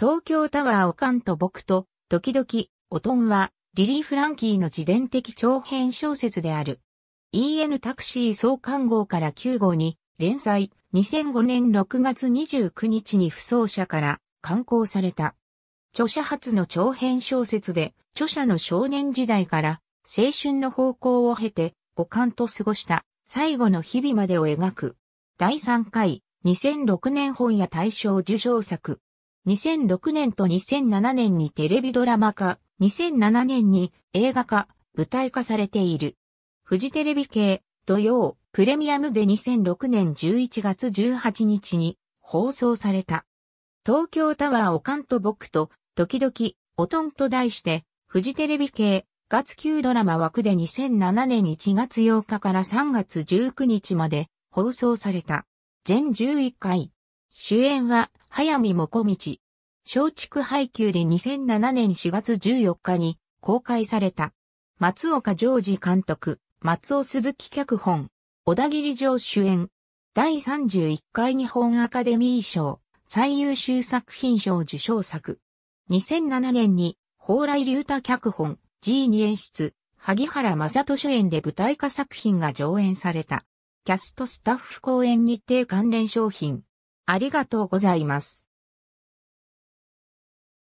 東京タワーオカンと僕と、時々、オトンは、リリー・フランキーの自伝的長編小説である。EN タクシー創刊号から9号に、連載、2005年6月29日に不走者から刊行された。著者初の長編小説で、著者の少年時代から青春の方向を経て、かんと過ごした最後の日々までを描く。第3回、2006年本屋大賞受賞作、2006年と2007年にテレビドラマ化、2007年に映画化、舞台化されている。フジテレビ系、土曜、プレミアムで2006年11月18日に放送された。東京タワーをかんと僕と、時々、おとんと題して、フジテレビ系、月9ドラマ枠で2007年1月8日から3月19日まで放送された。全11回。主演は、早見もこみち。松竹配給で2007年4月14日に公開された。松岡常治監督、松尾鈴木脚本、小田切城主演。第31回日本アカデミー賞、最優秀作品賞受賞作。2007年に、蓬莱竜太脚本、G2 演出、萩原正人主演で舞台化作品が上演された。キャストスタッフ公演日程関連商品、ありがとうございます。